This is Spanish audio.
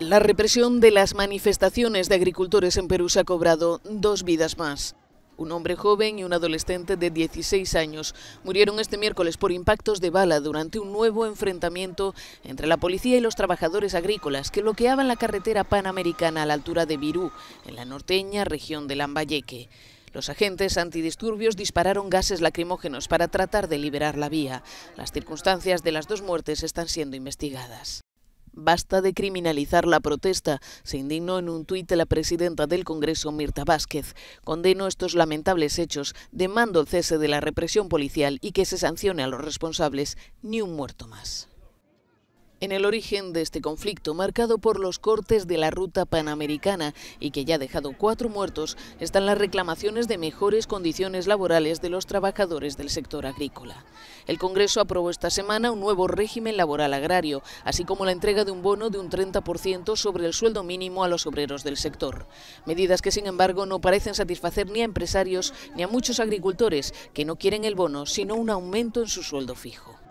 La represión de las manifestaciones de agricultores en Perú se ha cobrado dos vidas más. Un hombre joven y un adolescente de 16 años murieron este miércoles por impactos de bala durante un nuevo enfrentamiento entre la policía y los trabajadores agrícolas que bloqueaban la carretera panamericana a la altura de Virú, en la norteña región de Lambayeque. Los agentes antidisturbios dispararon gases lacrimógenos para tratar de liberar la vía. Las circunstancias de las dos muertes están siendo investigadas. Basta de criminalizar la protesta, se indignó en un tuit la presidenta del Congreso, Mirta Vázquez. Condeno estos lamentables hechos, demando el cese de la represión policial y que se sancione a los responsables, ni un muerto más en el origen de este conflicto, marcado por los cortes de la ruta panamericana y que ya ha dejado cuatro muertos, están las reclamaciones de mejores condiciones laborales de los trabajadores del sector agrícola. El Congreso aprobó esta semana un nuevo régimen laboral agrario, así como la entrega de un bono de un 30% sobre el sueldo mínimo a los obreros del sector. Medidas que, sin embargo, no parecen satisfacer ni a empresarios ni a muchos agricultores que no quieren el bono, sino un aumento en su sueldo fijo.